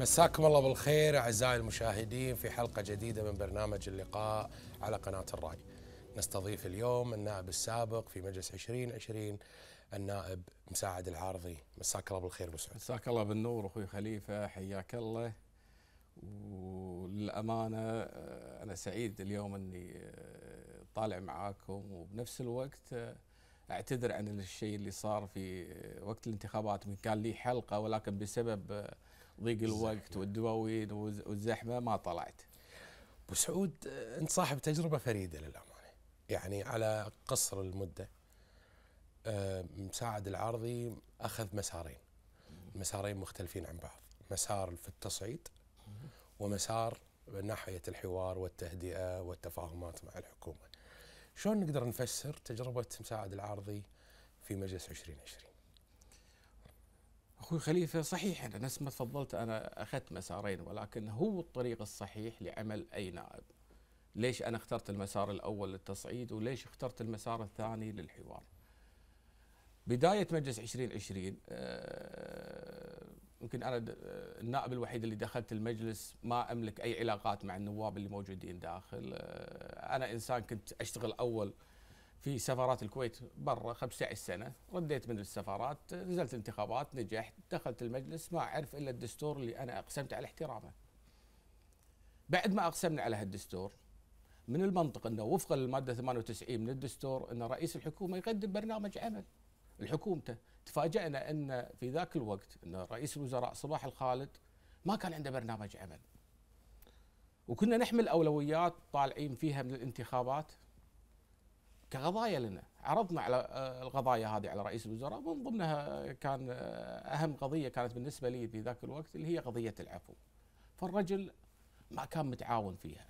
مساكم الله بالخير اعزائي المشاهدين في حلقه جديده من برنامج اللقاء على قناه الراي. نستضيف اليوم النائب السابق في مجلس 2020 النائب مساعد العارضي، مساك الله بالخير مسعود. مساك الله بالنور اخوي خليفه حياك الله وللامانه آه، انا سعيد اليوم اني آه، طالع معاكم وبنفس الوقت آه، اعتذر عن الشيء اللي صار في وقت الانتخابات من كان لي حلقه ولكن بسبب ضيق الوقت والدواوين والزحمه ما طلعت ابو سعود انت صاحب تجربه فريده للامانه يعني على قصر المده آه، مساعد العارضي اخذ مسارين مسارين مختلفين عن بعض مسار في التصعيد ومسار ناحيه الحوار والتهدئه والتفاهمات مع الحكومه شلون نقدر نفسر تجربه مساعد العارضي في مجلس 2020 اخوي خليفه صحيح انا نفس ما تفضلت انا اخذت مسارين ولكن هو الطريق الصحيح لعمل اي نائب. ليش انا اخترت المسار الاول للتصعيد وليش اخترت المسار الثاني للحوار؟ بدايه مجلس 2020 آه، يمكن انا آه، النائب الوحيد اللي دخلت المجلس ما املك اي علاقات مع النواب اللي موجودين داخل آه، انا انسان كنت اشتغل اول في سفارات الكويت برا 15 سنه رديت من السفارات نزلت انتخابات نجحت دخلت المجلس ما أعرف الا الدستور اللي انا اقسمت على احترامه بعد ما اقسمنا على هالدستور من المنطق انه وفقا للماده 98 من الدستور ان رئيس الحكومه يقدم برنامج عمل لحكومته تفاجئنا ان في ذاك الوقت ان رئيس الوزراء صباح الخالد ما كان عنده برنامج عمل وكنا نحمل اولويات طالعين فيها من الانتخابات كقضايا لنا عرضنا على آه، القضايا هذه على رئيس الوزراء من ضمنها آه، كان آه، اهم قضيه كانت بالنسبه لي في ذاك الوقت اللي هي قضيه العفو فالرجل ما كان متعاون فيها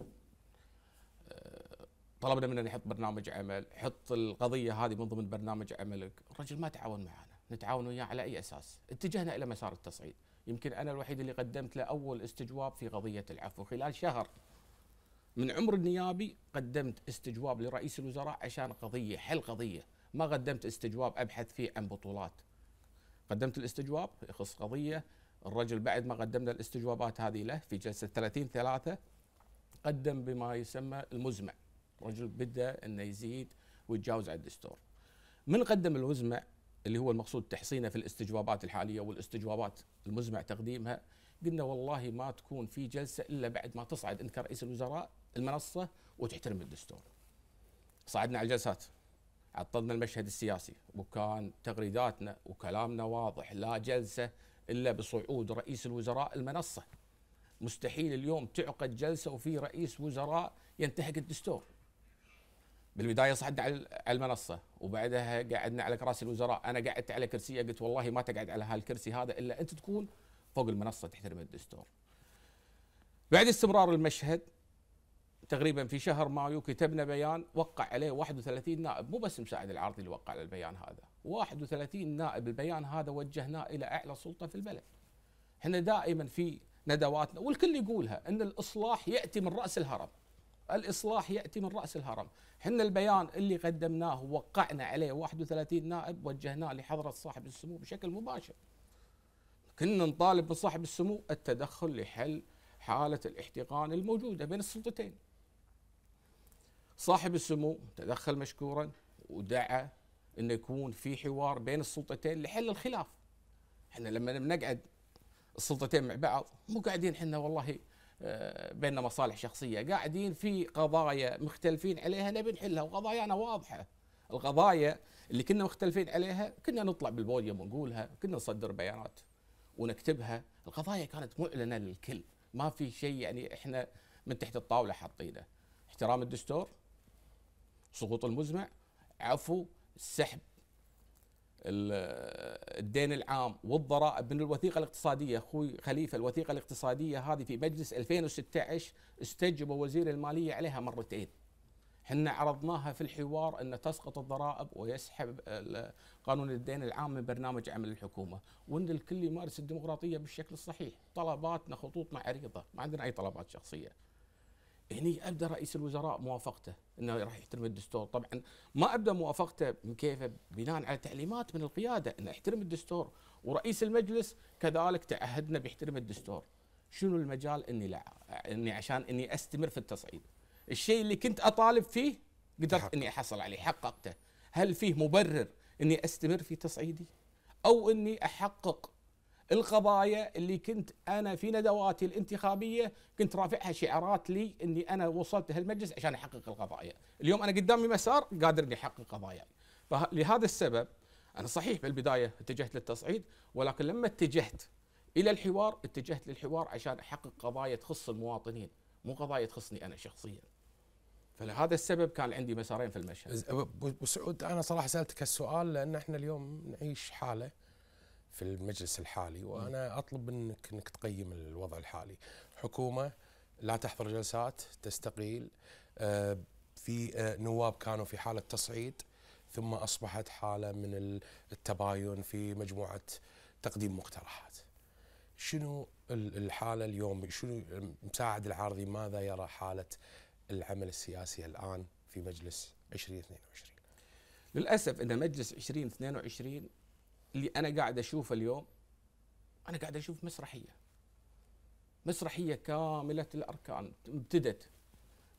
طلبنا منه نحط برنامج عمل حط القضيه هذه من ضمن برنامج عملك الرجل ما تعاون معنا نتعاون وياه على اي اساس اتجهنا الى مسار التصعيد يمكن انا الوحيد اللي قدمت له اول استجواب في قضيه العفو خلال شهر من عمر النيابي قدمت استجواب لرئيس الوزراء عشان قضيه حل قضيه ما قدمت استجواب ابحث فيه عن بطولات قدمت الاستجواب يخص قضيه الرجل بعد ما قدمنا الاستجوابات هذه له في جلسه 30 3 قدم بما يسمى المزمع رجل بدا انه يزيد ويتجاوز على الدستور من قدم المزمع اللي هو المقصود تحصينه في الاستجوابات الحاليه والاستجوابات المزمع تقديمها قلنا والله ما تكون في جلسه الا بعد ما تصعد انت كرئيس الوزراء المنصه وتحترم الدستور. صعدنا على الجلسات عطلنا المشهد السياسي وكان تغريداتنا وكلامنا واضح لا جلسه الا بصعود رئيس الوزراء المنصه. مستحيل اليوم تعقد جلسه وفي رئيس وزراء ينتهك الدستور. بالبدايه صعدنا على المنصه وبعدها قعدنا على كراسي الوزراء، انا قعدت على كرسيه قلت والله ما تقعد على هالكرسي هذا الا انت تكون فوق المنصه تحترم الدستور. بعد استمرار المشهد تقريبا في شهر مايو كتبنا بيان وقع عليه 31 نائب مو بس مساعد العارضي اللي وقع على البيان هذا 31 نائب البيان هذا وجهناه الى اعلى سلطه في البلد احنا دائما في ندواتنا والكل يقولها ان الاصلاح ياتي من راس الهرم الاصلاح ياتي من راس الهرم احنا البيان اللي قدمناه وقعنا عليه 31 نائب وجهناه لحضره صاحب السمو بشكل مباشر كنا نطالب من صاحب السمو التدخل لحل حاله الاحتقان الموجوده بين السلطتين صاحب السمو تدخل مشكورا ودعا انه يكون في حوار بين السلطتين لحل الخلاف. احنا لما بنقعد السلطتين مع بعض مو قاعدين احنا والله آه، بيننا مصالح شخصيه، قاعدين في قضايا مختلفين عليها نبي نحلها وقضايانا واضحه. القضايا اللي كنا مختلفين عليها كنا نطلع بالبوديوم ونقولها، كنا نصدر بيانات ونكتبها، القضايا كانت معلنه للكل، ما في شيء يعني احنا من تحت الطاوله حاطينه. احترام الدستور سقوط المزمع عفو سحب الدين العام والضرائب من الوثيقة الاقتصادية أخوي خليفة الوثيقة الاقتصادية هذه في مجلس 2016 استجب وزير المالية عليها مرتين احنا عرضناها في الحوار أن تسقط الضرائب ويسحب قانون الدين العام من برنامج عمل الحكومة وأن الكل يمارس الديمقراطية بالشكل الصحيح طلباتنا خطوطنا عريضة ما عندنا أي طلبات شخصية هني ابدا رئيس الوزراء موافقته انه راح يحترم الدستور، طبعا ما ابدا موافقته من كيفه بناء على تعليمات من القياده انه احترم الدستور، ورئيس المجلس كذلك تعهدنا بيحترم الدستور. شنو المجال اني لا اني عشان اني استمر في التصعيد؟ الشيء اللي كنت اطالب فيه قدرت حق. اني احصل عليه، حققته. هل فيه مبرر اني استمر في تصعيدي؟ او اني احقق القضايا اللي كنت انا في ندواتي الانتخابيه كنت رافعها شعارات لي اني انا وصلت هالمجلس عشان احقق القضايا، اليوم انا قدامي مسار قادر اني احقق قضاياي، فلهذا السبب انا صحيح بالبدايه اتجهت للتصعيد ولكن لما اتجهت الى الحوار اتجهت للحوار عشان احقق قضايا تخص المواطنين، مو قضايا تخصني انا شخصيا. فلهذا السبب كان عندي مسارين في المشهد. ابو سعود انا صراحه سالتك هالسؤال لان احنا اليوم نعيش حاله في المجلس الحالي وانا اطلب منك انك تقيم الوضع الحالي حكومه لا تحضر جلسات تستقيل آه، في آه، نواب كانوا في حاله تصعيد ثم اصبحت حاله من التباين في مجموعه تقديم مقترحات شنو الحاله اليوم شنو مساعد العارضي ماذا يرى حاله العمل السياسي الان في مجلس 2022 للاسف ان مجلس 2022 اللي انا قاعد اشوفه اليوم انا قاعد اشوف مسرحيه مسرحيه كامله الاركان ابتدت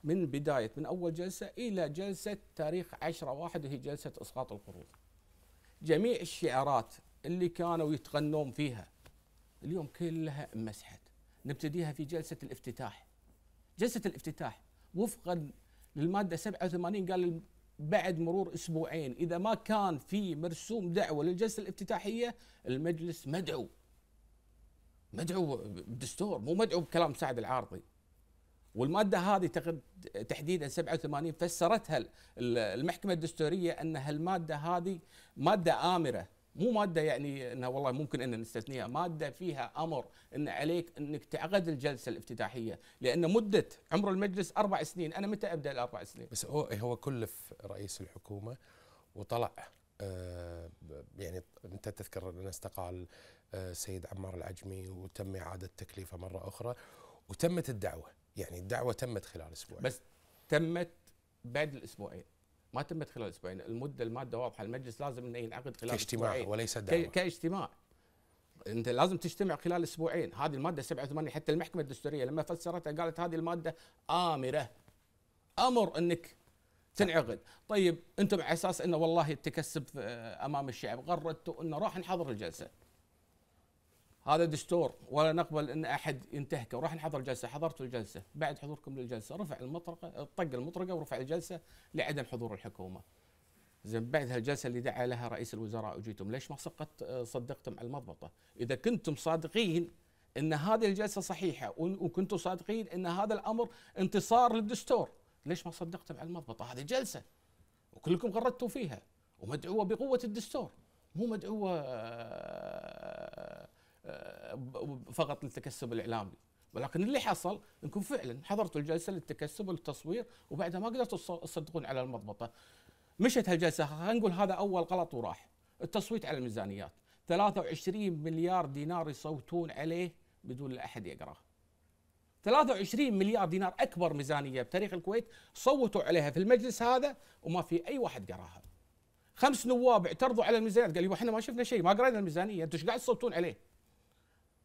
من بدايه من اول جلسه الى جلسه تاريخ 10 واحد وهي جلسه اسقاط القروض جميع الشعارات اللي كانوا يتغنون فيها اليوم كلها مسحت نبتديها في جلسه الافتتاح جلسه الافتتاح وفقا للماده 87 قال بعد مرور اسبوعين اذا ما كان في مرسوم دعوه للجلسه الافتتاحيه المجلس مدعو مدعو بالدستور مو مدعو بكلام سعد العارضي والماده هذه تحديدا 87 فسرتها المحكمه الدستوريه ان هالماده هذه ماده امره مو ماده يعني انها والله ممكن ان نستثنيها ماده فيها امر ان عليك انك تعقد الجلسه الافتتاحيه لان مده عمر المجلس اربع سنين انا متى ابدا الاربع سنين بس هو هو كلف رئيس الحكومه وطلع آه يعني انت تذكر ان استقال السيد آه عمار العجمي وتم اعاده تكليفه مره اخرى وتمت الدعوه يعني الدعوه تمت خلال اسبوعين بس تمت بعد الاسبوعين ما تمت خلال اسبوعين المده الماده واضحه المجلس لازم انه ينعقد خلال كاجتماع أسبوعين. وليس دعوه كاجتماع انت لازم تجتمع خلال اسبوعين هذه الماده 87 حتى المحكمه الدستوريه لما فسرتها قالت هذه الماده امره امر انك تنعقد طيب انتم على اساس انه والله التكسب آه، امام الشعب غردتوا انه راح نحضر الجلسه هذا دستور ولا نقبل ان احد ينتهكه وراح نحضر الجلسه حضرت الجلسه بعد حضوركم للجلسه رفع المطرقه طق المطرقه ورفع الجلسه لعدم حضور الحكومه زين بعد هالجلسه اللي دعا لها رئيس الوزراء اجيتم ليش ما صدقت آه، صدقتم على المضبطه اذا كنتم صادقين ان هذه الجلسه صحيحه وكنتم صادقين ان هذا الامر انتصار للدستور ليش ما صدقتم على المضبطه هذه جلسه وكلكم غردتوا فيها ومدعوه بقوه الدستور مو مدعوه آه، آه، فقط للتكسب الاعلامي ولكن اللي حصل انكم فعلا حضرتوا الجلسه للتكسب والتصوير وبعدها ما قدرتوا تصدقون على المضبطه. مشت هالجلسه خلينا نقول هذا اول غلط وراح. التصويت على الميزانيات 23 مليار دينار يصوتون عليه بدون لا احد يقراه. 23 مليار دينار اكبر ميزانيه بتاريخ الكويت صوتوا عليها في المجلس هذا وما في اي واحد قراها. خمس نواب اعترضوا على الميزانيات قالوا احنا ما شفنا شيء ما قرينا الميزانيه انتم ايش قاعد تصوتون عليه؟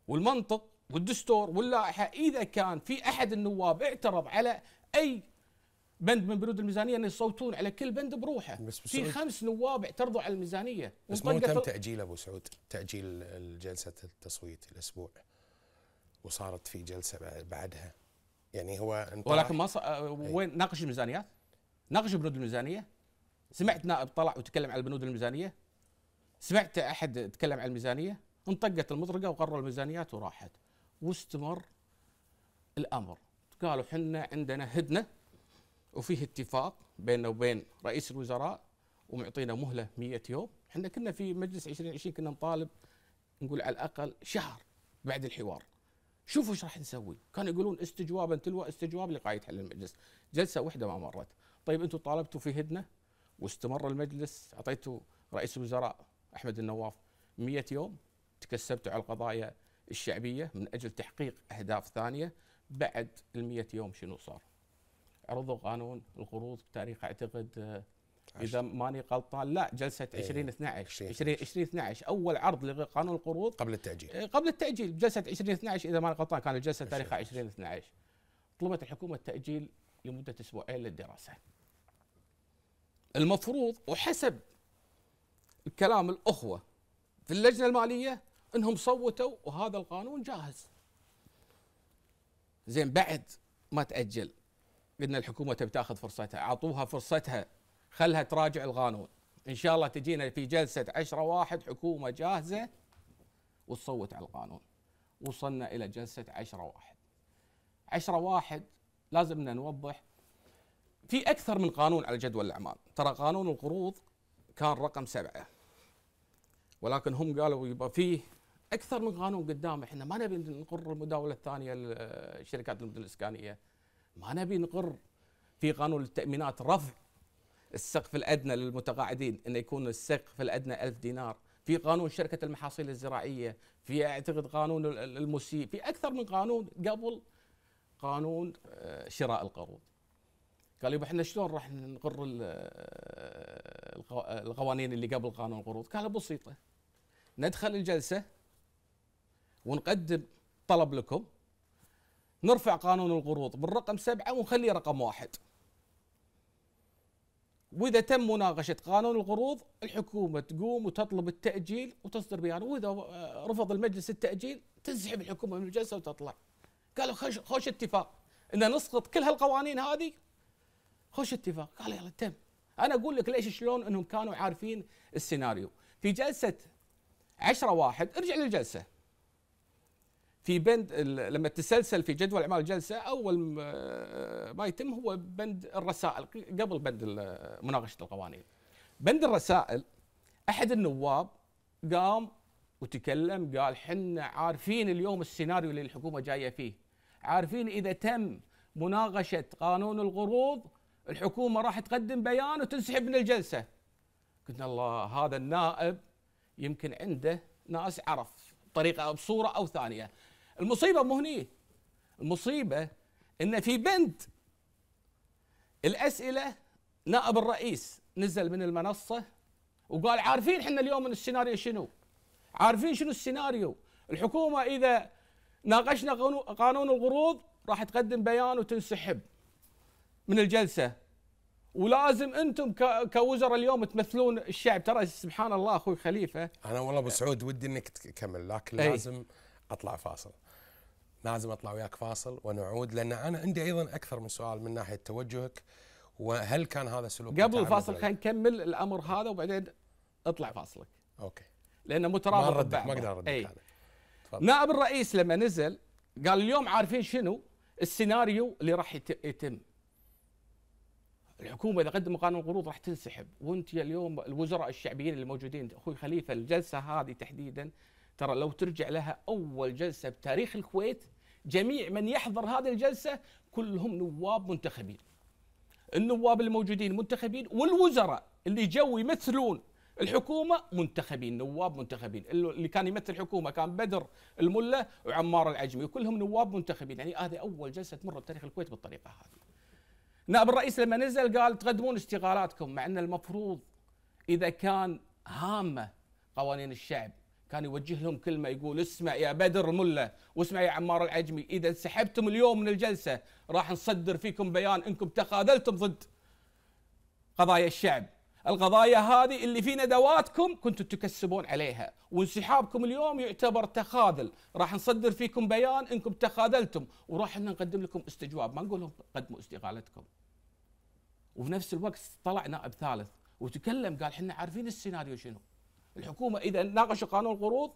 والمنطق والدستور واللائحه اذا كان في احد النواب اعترض على اي بند من بنود الميزانيه ان يصوتون على كل بند بروحه بس في خمس نواب اعترضوا على الميزانيه بس مو تم تاجيل ابو سعود تاجيل جلسه التصويت الاسبوع وصارت في جلسه بعدها يعني هو ولكن ما ص... آه، وين ناقش الميزانيات؟ ناقش بنود الميزانيه؟ سمعت نائب طلع وتكلم على بنود الميزانيه؟ سمعت احد تكلم على الميزانيه؟ انطقت المطرقة وقرروا الميزانيات وراحت واستمر الأمر قالوا حنا عندنا هدنة وفيه اتفاق بيننا وبين رئيس الوزراء ومعطينا مهلة 100 يوم احنا كنا في مجلس 2020 كنا نطالب نقول على الأقل شهر بعد الحوار شوفوا ايش راح نسوي كانوا يقولون استجوابا تلو استجواب لقائد حل المجلس جلسة واحدة ما مرت طيب انتم طالبتوا في هدنة واستمر المجلس اعطيتوا رئيس الوزراء احمد النواف 100 يوم تكسبتوا على القضايا الشعبية من أجل تحقيق أهداف ثانية بعد ال يوم شنو صار عرضوا قانون القروض بتاريخ أعتقد آه، اذا ماني غلطان لا جلسه 20 12 20 12 اول عرض لقانون القروض قبل التاجيل إيه، قبل التاجيل جلسه 20 12 اذا ماني غلطان كانت الجلسه تاريخها 20 12 طلبت الحكومه التاجيل لمده اسبوعين للدراسه المفروض وحسب كلام الاخوه في اللجنه الماليه انهم صوتوا وهذا القانون جاهز زين بعد ما تاجل قلنا الحكومه تبي تاخذ فرصتها اعطوها فرصتها خلها تراجع القانون ان شاء الله تجينا في جلسه 10 واحد حكومه جاهزه وتصوت على القانون وصلنا الى جلسه 10 واحد 10 واحد لازم نوضح في اكثر من قانون على جدول الاعمال ترى قانون القروض كان رقم سبعه ولكن هم قالوا يبقى فيه اكثر من قانون قدام احنا ما نبي نقر المداوله الثانيه لشركات المدن الاسكانيه ما نبي نقر في قانون التامينات رفع السقف الادنى للمتقاعدين انه يكون السقف الادنى ألف دينار في قانون شركه المحاصيل الزراعيه في اعتقد قانون المسيء في اكثر من قانون قبل قانون آه، شراء القروض قالوا احنا شلون راح نقر آه، القوانين اللي قبل قانون القروض كانت بسيطه ندخل الجلسه ونقدم طلب لكم نرفع قانون القروض بالرقم سبعه ونخليه رقم واحد واذا تم مناقشه قانون القروض الحكومه تقوم وتطلب التاجيل وتصدر بيان واذا آه، رفض المجلس التاجيل تنسحب الحكومه من الجلسه وتطلع قالوا خوش, خوش اتفاق ان نسقط كل هالقوانين هذه خوش اتفاق قال يلا تم انا اقول لك ليش شلون انهم كانوا عارفين السيناريو في جلسه 10 واحد ارجع للجلسه في بند لما تسلسل في جدول اعمال الجلسه اول ما يتم هو بند الرسائل قبل بند مناقشه القوانين بند الرسائل احد النواب قام وتكلم قال حنا عارفين اليوم السيناريو اللي الحكومه جايه فيه عارفين اذا تم مناقشه قانون القروض الحكومه راح تقدم بيان وتنسحب من الجلسه قلنا الله هذا النائب يمكن عنده ناس عرف طريقه او بصوره او ثانيه المصيبه مو هني المصيبه ان في بند الاسئله نائب الرئيس نزل من المنصه وقال عارفين احنا اليوم من السيناريو شنو عارفين شنو السيناريو الحكومه اذا ناقشنا قانون القروض راح تقدم بيان وتنسحب من الجلسه ولازم انتم كوزراء اليوم تمثلون الشعب ترى سبحان الله اخوي خليفه انا والله ابو سعود ودي انك تكمل لكن أي. لازم اطلع فاصل لازم اطلع وياك فاصل ونعود لان انا عندي ايضا اكثر من سؤال من ناحيه توجهك وهل كان هذا سلوك قبل الفاصل خلينا نكمل الامر هذا وبعدين اطلع فاصلك اوكي لانه مترابط ما, ما اقدر اردك نائب الرئيس لما نزل قال اليوم عارفين شنو السيناريو اللي راح يتم الحكومه اذا قدم قانون قروض راح تنسحب وانت اليوم الوزراء الشعبيين اللي موجودين اخوي خليفه الجلسه هذه تحديدا ترى لو ترجع لها اول جلسه بتاريخ الكويت جميع من يحضر هذه الجلسه كلهم نواب منتخبين النواب الموجودين منتخبين والوزراء اللي جو يمثلون الحكومة منتخبين نواب منتخبين اللي كان يمثل الحكومة كان بدر الملة وعمار العجمي وكلهم نواب منتخبين يعني هذه أول جلسة تمر بتاريخ الكويت بالطريقة هذه نائب الرئيس لما نزل قال تقدمون استقالاتكم مع ان المفروض اذا كان هامه قوانين الشعب كان يوجه لهم كلمه يقول اسمع يا بدر المله واسمع يا عمار العجمي اذا انسحبتم اليوم من الجلسه راح نصدر فيكم بيان انكم تخاذلتم ضد قضايا الشعب القضايا هذه اللي في ندواتكم كنتوا تكسبون عليها وانسحابكم اليوم يعتبر تخاذل راح نصدر فيكم بيان انكم تخاذلتم وراح نقدم لكم استجواب ما نقول لهم قدموا استقالتكم وفي نفس الوقت طلع نائب ثالث وتكلم قال احنا عارفين السيناريو شنو الحكومه اذا ناقشوا قانون القروض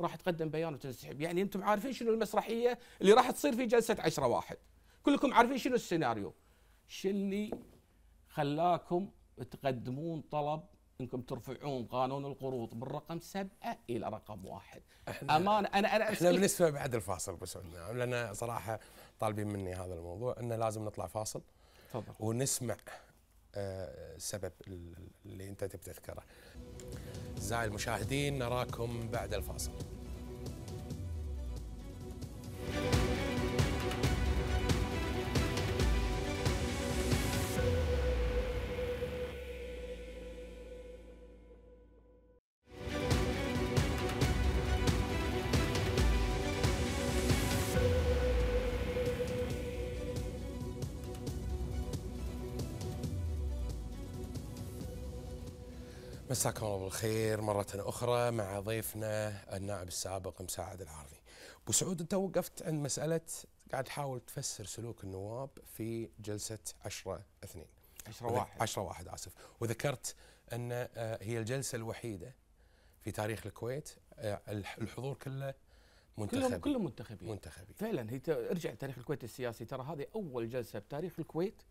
راح تقدم بيان وتنسحب يعني انتم عارفين شنو المسرحيه اللي راح تصير في جلسه عشرة واحد كلكم عارفين شنو السيناريو شو اللي خلاكم تقدمون طلب انكم ترفعون قانون القروض من رقم سبعه الى رقم واحد احنا امانه انا انا احنا بالنسبه بعد الفاصل بس لان صراحه طالبين مني هذا الموضوع انه لازم نطلع فاصل تفضل ونسمع السبب آه، اللي انت تبي تذكره. اعزائي المشاهدين نراكم بعد الفاصل. مساكم الله بالخير مرة أخرى مع ضيفنا النائب السابق مساعد العارضي. أبو سعود أنت وقفت عند مسألة قاعد تحاول تفسر سلوك النواب في جلسة 10 اثنين 10 واحد 10 واحد آسف وذكرت أن آه، هي الجلسة الوحيدة في تاريخ الكويت آه، الحضور كله منتخب كلهم كلهم منتخبين منتخبين فعلا هي ارجع لتاريخ الكويت السياسي ترى هذه أول جلسة بتاريخ الكويت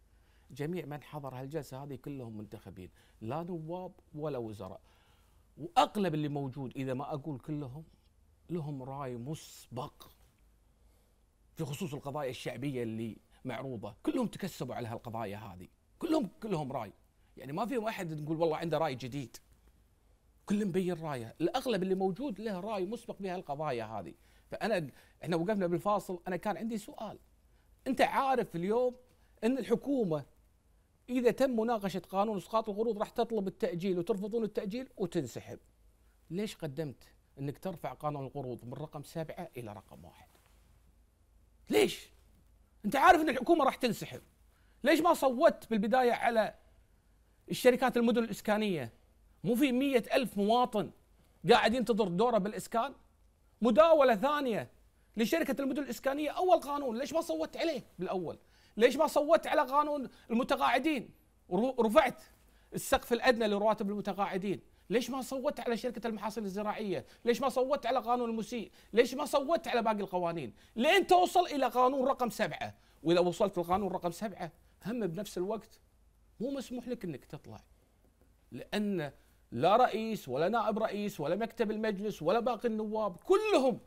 جميع من حضر هالجلسه هذه كلهم منتخبين لا نواب ولا وزراء واغلب اللي موجود اذا ما اقول كلهم لهم راي مسبق في خصوص القضايا الشعبيه اللي معروضه كلهم تكسبوا على هالقضايا هذه كلهم كلهم راي يعني ما فيهم احد نقول والله عنده راي جديد كل مبين رايه الاغلب اللي موجود له راي مسبق بهالقضايا هذه فانا احنا وقفنا بالفاصل انا كان عندي سؤال انت عارف اليوم ان الحكومه اذا تم مناقشه قانون اسقاط القروض راح تطلب التاجيل وترفضون التاجيل وتنسحب ليش قدمت انك ترفع قانون القروض من رقم سبعه الى رقم واحد ليش انت عارف ان الحكومه راح تنسحب ليش ما صوتت بالبدايه على الشركات المدن الاسكانيه مو في مية ألف مواطن قاعد ينتظر دوره بالاسكان مداوله ثانيه لشركه المدن الاسكانيه اول قانون ليش ما صوت عليه بالاول ليش ما صوت على قانون المتقاعدين ورفعت السقف الادنى لرواتب المتقاعدين ليش ما صوت على شركه المحاصيل الزراعيه ليش ما صوت على قانون المسيء ليش ما صوت على باقي القوانين لين توصل الى قانون رقم سبعة واذا وصلت القانون رقم سبعة هم بنفس الوقت مو مسموح لك انك تطلع لان لا رئيس ولا نائب رئيس ولا مكتب المجلس ولا باقي النواب كلهم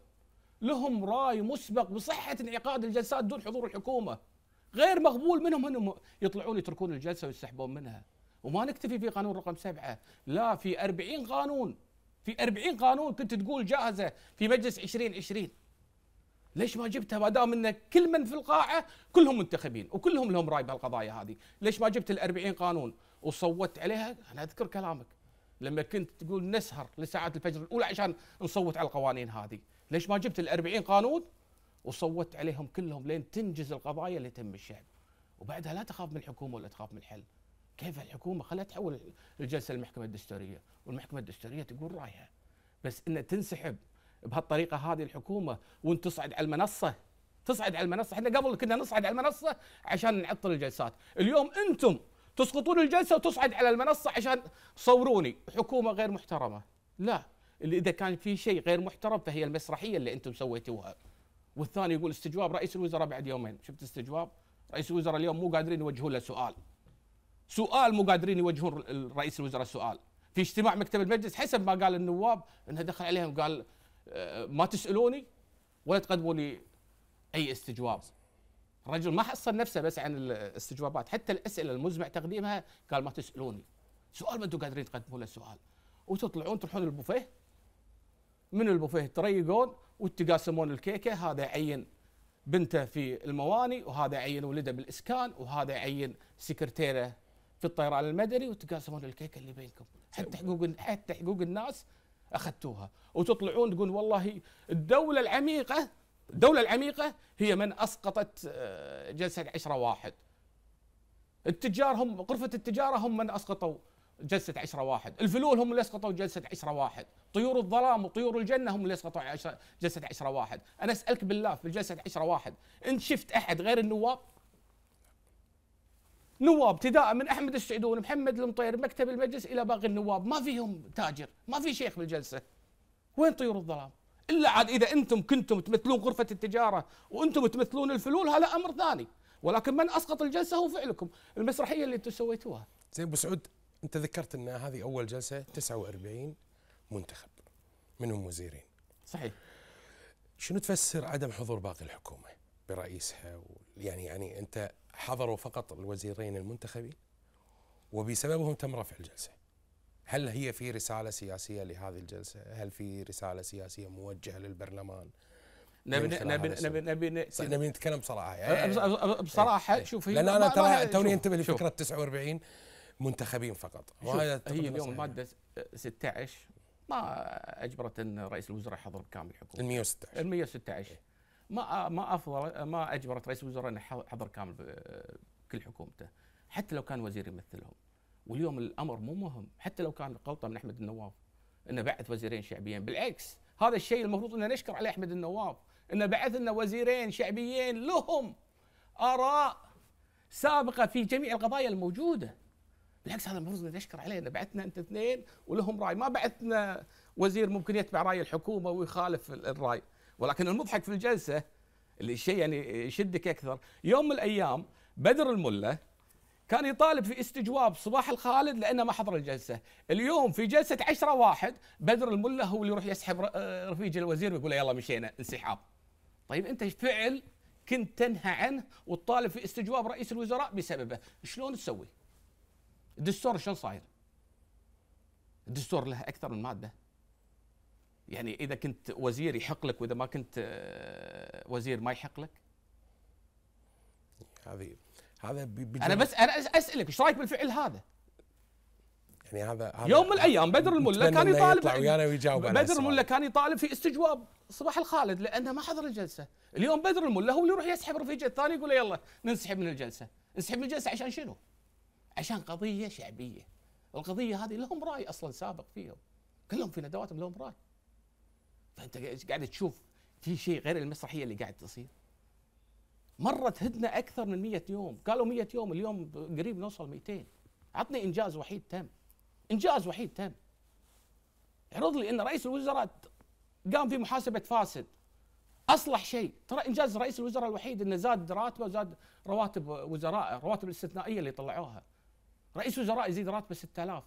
لهم راي مسبق بصحه انعقاد الجلسات دون حضور الحكومه غير مقبول منهم انهم يطلعون يتركون الجلسه ويسحبون منها وما نكتفي في قانون رقم سبعه لا في 40 قانون في 40 قانون كنت تقول جاهزه في مجلس 2020 ليش ما جبتها ما دام ان كل من في القاعه كلهم منتخبين وكلهم لهم راي بهالقضايا هذه، ليش ما جبت ال 40 قانون وصوت عليها؟ انا اذكر كلامك لما كنت تقول نسهر لساعات الفجر الاولى عشان نصوت على القوانين هذه، ليش ما جبت ال 40 قانون وصوت عليهم كلهم لين تنجز القضايا اللي تم الشعب وبعدها لا تخاف من الحكومه ولا تخاف من الحل كيف الحكومه خلها تحول الجلسه للمحكمه الدستوريه والمحكمه الدستوريه تقول رايها بس ان تنسحب بهالطريقه هذه الحكومه وانت تصعد على المنصه تصعد على المنصه احنا قبل كنا نصعد على المنصه عشان نعطل الجلسات اليوم انتم تسقطون الجلسه وتصعد على المنصه عشان صوروني حكومه غير محترمه لا اللي اذا كان في شيء غير محترم فهي المسرحيه اللي انتم سويتوها والثاني يقول استجواب رئيس الوزراء بعد يومين شفت استجواب رئيس الوزراء اليوم مو قادرين يوجهون له سؤال سؤال مو قادرين يوجهون رئيس الوزراء سؤال في اجتماع مكتب المجلس حسب ما قال النواب انه دخل عليهم قال آه، ما تسالوني ولا تقدموا لي اي استجواب الرجل ما حصل نفسه بس عن الاستجوابات حتى الاسئله المزمع تقديمها قال ما تسالوني سؤال ما انتم قادرين تقدموا له سؤال وتطلعون تروحون البوفيه من البوفيه تريقون وتقاسمون الكيكه هذا يعين بنته في المواني وهذا يعين ولده بالاسكان وهذا يعين سكرتيره في الطيران المدني وتقاسمون الكيكه اللي بينكم حتى حقوق حتى حقوق الناس اخذتوها وتطلعون تقول والله الدوله العميقه الدوله العميقه هي من اسقطت آه، جلسه عشرة واحد التجار هم غرفه التجاره هم من اسقطوا جلسة عشرة واحد الفلول هم اللي اسقطوا جلسة عشرة واحد طيور الظلام وطيور الجنة هم اللي اسقطوا عشرة جلسة عشرة واحد أنا أسألك بالله في جلسة عشرة واحد أنت شفت أحد غير النواب نواب ابتداء من احمد السعدون محمد المطير مكتب المجلس الى باقي النواب ما فيهم تاجر ما في شيخ بالجلسه وين طيور الظلام الا عاد اذا انتم كنتم تمثلون غرفه التجاره وانتم تمثلون الفلول هذا امر ثاني ولكن من اسقط الجلسه هو فعلكم المسرحيه اللي انتم سويتوها زين ابو سعود انت ذكرت ان هذه اول جلسه 49 منتخب منهم وزيرين صحيح شنو تفسر عدم حضور باقي الحكومه برئيسها يعني يعني انت حضروا فقط الوزيرين المنتخبين وبسببهم تم رفع الجلسه هل هي في رساله سياسيه لهذه الجلسه هل في رساله سياسيه موجهه للبرلمان نبي نبي نبي نبي نبي نتكلم بصراحه يعني بصراحه إيه. شوف لان انا ترى توني انتبه لفكره 49 منتخبين فقط وهذا هي اليوم الماده 16 ما اجبرت ان رئيس الوزراء يحضر كامل الحكومه ال 116 ال 116 ما ما افضل ما اجبرت رئيس الوزراء انه يحضر كامل كل حكومته حتى لو كان وزير يمثلهم واليوم الامر مو مهم حتى لو كان غلطه من احمد النواف انه بعث وزيرين شعبيين بالعكس هذا الشيء المفروض ان نشكر عليه احمد النواف انه بعث لنا وزيرين شعبيين لهم اراء سابقه في جميع القضايا الموجوده بالعكس هذا المفروض نشكر عليه بعثنا انت اثنين ولهم راي ما بعثنا وزير ممكن يتبع راي الحكومه ويخالف الراي ولكن المضحك في الجلسه اللي الشيء يعني يشدك اكثر يوم من الايام بدر المله كان يطالب في استجواب صباح الخالد لانه ما حضر الجلسه اليوم في جلسه عشرة واحد بدر المله هو اللي يروح يسحب رفيج الوزير ويقول له يلا مشينا انسحاب طيب انت فعل كنت تنهى عنه وتطالب في استجواب رئيس الوزراء بسببه شلون تسوي الدستور شلون صاير؟ الدستور له اكثر من ماده يعني اذا كنت وزير يحق لك واذا ما كنت آه، وزير ما يحق لك هذه هذا انا بس انا اسالك ايش رايك بالفعل هذا؟ يعني هذا يوم من الايام بدر الملا كان يطالب بدر الملا كان يطالب في استجواب صباح الخالد لانه ما حضر الجلسه، اليوم بدر الملا هو اللي يروح يسحب رفيجه الثاني يقول له يلا ننسحب من الجلسه، نسحب من الجلسه عشان شنو؟ عشان قضيه شعبيه القضيه هذه لهم راي اصلا سابق فيهم كلهم في ندواتهم لهم راي فانت قاعد تشوف في شيء غير المسرحيه اللي قاعد تصير مرت هدنة اكثر من 100 يوم قالوا 100 يوم اليوم قريب نوصل 200 عطني انجاز وحيد تم انجاز وحيد تم اعرض لي ان رئيس الوزراء قام في محاسبه فاسد اصلح شيء ترى انجاز رئيس الوزراء الوحيد انه زاد راتبه وزاد رواتب وزراء الرواتب الاستثنائيه اللي طلعوها رئيس وزراء يزيد راتبه 6000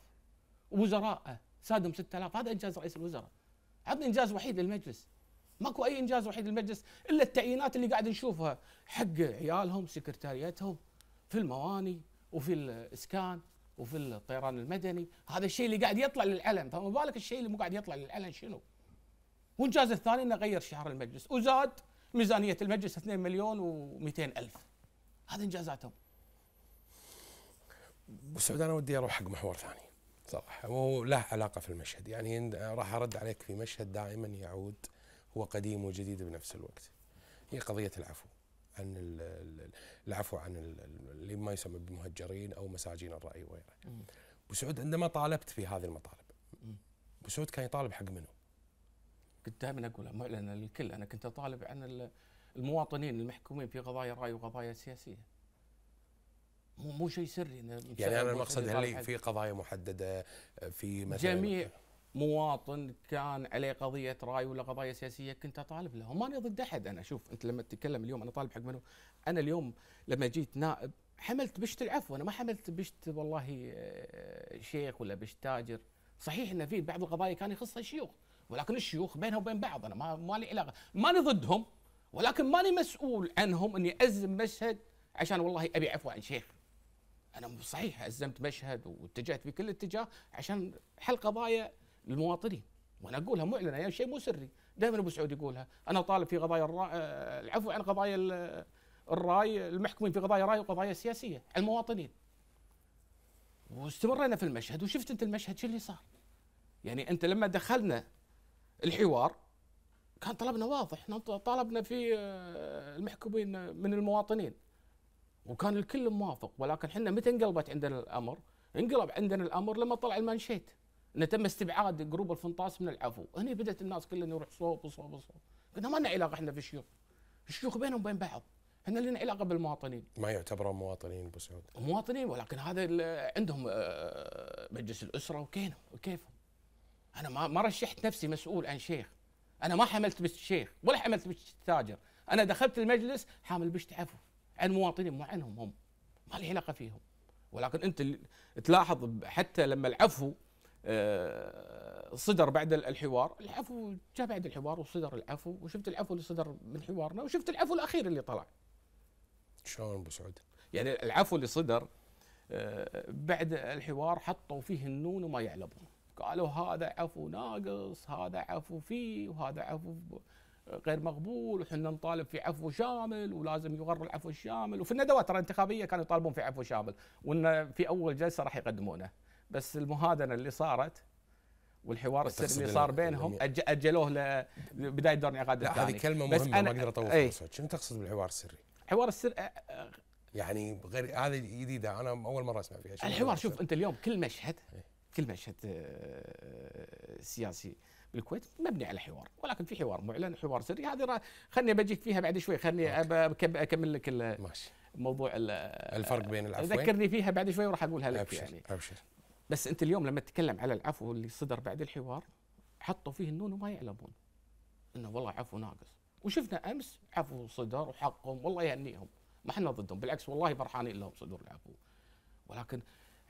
ووزراءه سادهم 6000 هذا انجاز رئيس الوزراء عطني انجاز وحيد للمجلس ماكو اي انجاز وحيد للمجلس الا التعيينات اللي قاعد نشوفها حق عيالهم سكرتاريتهم في المواني وفي الاسكان وفي الطيران المدني هذا الشيء اللي قاعد يطلع للعلن فما بالك الشيء اللي مو قاعد يطلع للعلن شنو والانجاز الثاني انه غير شعار المجلس وزاد ميزانيه المجلس 2 مليون و200 الف هذه انجازاتهم بسعود انا ودي اروح حق محور ثاني صراحه وهو له علاقه في المشهد يعني راح ارد عليك في مشهد دائما يعود هو قديم وجديد بنفس الوقت هي قضيه العفو عن العفو عن اللي ما يسمى بمهجرين او مساجين الراي وغيره بسعود عندما طالبت في هذه المطالب بسعود كان يطالب حق منه كنت دائما اقول للكل انا كنت اطالب عن المواطنين المحكومين في قضايا راي وقضايا سياسيه مو شيء سري يعني انا المقصد هل في قضايا محدده في مثلا جميع مواطن كان عليه قضيه راي ولا قضايا سياسيه كنت اطالب له ماني ضد احد انا شوف انت لما تتكلم اليوم انا طالب حق منو انا اليوم لما جيت نائب حملت بشت العفو انا ما حملت بشت والله آه، شيخ ولا بشت تاجر صحيح ان في بعض القضايا كان يخصها الشيوخ ولكن الشيوخ بينهم وبين بعض انا ما مالي علاقه ماني ضدهم ولكن ماني مسؤول عنهم اني ازم مشهد عشان والله ابي عفو عن شيخ انا صحيح عزمت مشهد واتجهت في كل اتجاه عشان حل قضايا المواطنين وانا اقولها معلنه يعني شيء مو سري دائما ابو سعود يقولها انا طالب في قضايا الرا... العفو آه، عن قضايا الراي المحكومين في قضايا راي وقضايا سياسيه المواطنين واستمرينا في المشهد وشفت انت المشهد شو اللي صار يعني انت لما دخلنا الحوار كان طلبنا واضح طلبنا في آه، المحكومين من المواطنين وكان الكل موافق ولكن احنا متى انقلبت عندنا الامر؟ انقلب عندنا الامر لما طلع المانشيت انه تم استبعاد جروب الفنطاس من العفو، هنا بدات الناس كلها يروح صوب وصوب وصوب، قلنا ما لنا علاقه احنا في الشيوخ. الشيوخ بينهم وبين بعض، احنا لنا علاقه بالمواطنين. ما يعتبرون مواطنين ابو سعود. مواطنين ولكن هذا عندهم آه، مجلس الاسره وكينهم وكيفهم. انا ما ما رشحت نفسي مسؤول عن شيخ. انا ما حملت شيخ ولا حملت بشت تاجر، انا دخلت المجلس حامل بشت عفو. عن مواطنين مو عنهم هم ما لي علاقه فيهم ولكن انت تلاحظ حتى لما العفو آه، صدر بعد الحوار العفو جاء بعد الحوار وصدر العفو وشفت العفو اللي صدر من حوارنا وشفت العفو الاخير اللي طلع شلون ابو سعود يعني العفو اللي صدر آه، بعد الحوار حطوا فيه النون وما يعلبون قالوا هذا عفو ناقص هذا عفو فيه وهذا عفو غير مقبول وحنا نطالب في عفو شامل ولازم يغر العفو الشامل وفي الندوات ترى الانتخابيه كانوا يطالبون في عفو شامل وان في اول جلسه راح يقدمونه بس المهادنه اللي صارت والحوار السري اللي صار بينهم يعني اجلوه لبدايه دور انعقاد الثاني هذه كلمه مهمه ما اقدر اطول ايه شنو تقصد بالحوار السري؟ حوار السر يعني غير هذه جديده انا اول مره اسمع فيها الحوار شوف انت اليوم كل مشهد إيه. كل مشهد آه، سياسي الكويت مبني على حوار ولكن في حوار معلن حوار سري هذه خلني بجيك فيها بعد شوي خلني اكمل لك ماشي موضوع الفرق بين العفوين ذكرني فيها بعد شوي وراح اقولها لك أبشر يعني ابشر بس انت اليوم لما تتكلم على العفو اللي صدر بعد الحوار حطوا فيه النون وما يعلمون انه والله عفو ناقص وشفنا امس عفو صدر وحقهم والله يهنيهم ما احنا ضدهم بالعكس والله فرحانين لهم صدور العفو ولكن